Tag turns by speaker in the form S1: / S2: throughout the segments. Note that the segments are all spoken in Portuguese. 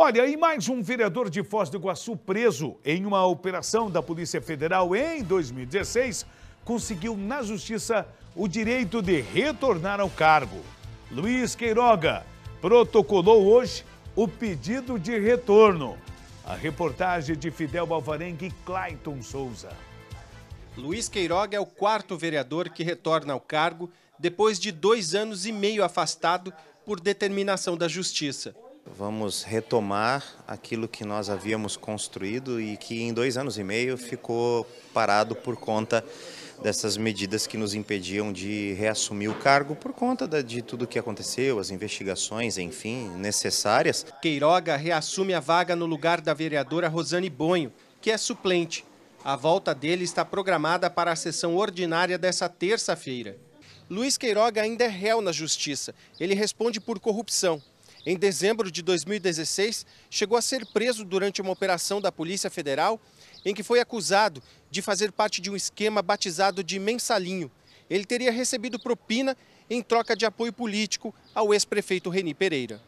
S1: Olha, e mais um vereador de Foz do Iguaçu preso em uma operação da Polícia Federal em 2016 conseguiu na justiça o direito de retornar ao cargo. Luiz Queiroga protocolou hoje o pedido de retorno. A reportagem de Fidel Balvarengue e Clayton Souza.
S2: Luiz Queiroga é o quarto vereador que retorna ao cargo depois de dois anos e meio afastado por determinação da Justiça. Vamos retomar
S3: aquilo que nós havíamos construído e que em dois anos e meio ficou parado por conta dessas medidas que nos impediam de reassumir o cargo por
S2: conta de tudo o que aconteceu, as investigações, enfim, necessárias. Queiroga reassume a vaga no lugar da vereadora Rosane Bonho, que é suplente. A volta dele está programada para a sessão ordinária dessa terça-feira. Luiz Queiroga ainda é réu na justiça. Ele responde por corrupção. Em dezembro de 2016, chegou a ser preso durante uma operação da Polícia Federal em que foi acusado de fazer parte de um esquema batizado de mensalinho. Ele teria recebido propina em troca de apoio político ao ex-prefeito Reni Pereira.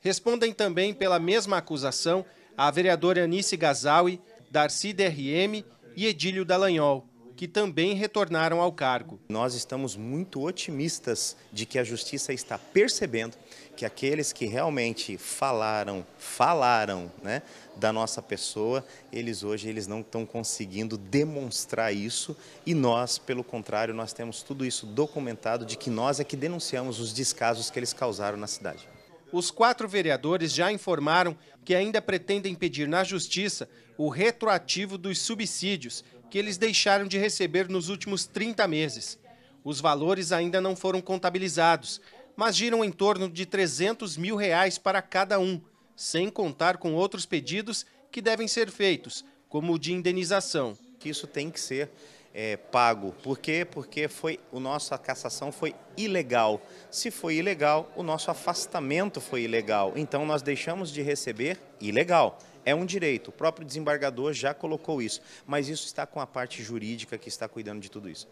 S2: Respondem também pela mesma acusação a vereadora Anice Gazawi, Darcy DRM e Edílio Dallagnol que também retornaram ao cargo. Nós estamos muito otimistas
S3: de que a justiça está percebendo que aqueles que realmente falaram, falaram né, da nossa pessoa, eles hoje eles não estão conseguindo demonstrar isso e nós, pelo contrário, nós temos tudo isso documentado de que nós é que denunciamos os descasos que eles causaram na cidade.
S2: Os quatro vereadores já informaram que ainda pretendem pedir na Justiça o retroativo dos subsídios que eles deixaram de receber nos últimos 30 meses. Os valores ainda não foram contabilizados, mas giram em torno de 300 mil reais para cada um, sem contar com outros pedidos que devem ser feitos, como o de indenização. Isso tem
S3: que ser é, pago. Por quê? Porque foi, o nossa cassação foi ilegal. Se foi ilegal, o nosso afastamento foi ilegal. Então nós deixamos de receber ilegal. É um direito, o próprio desembargador já colocou isso, mas isso está com a parte jurídica que está cuidando de tudo isso.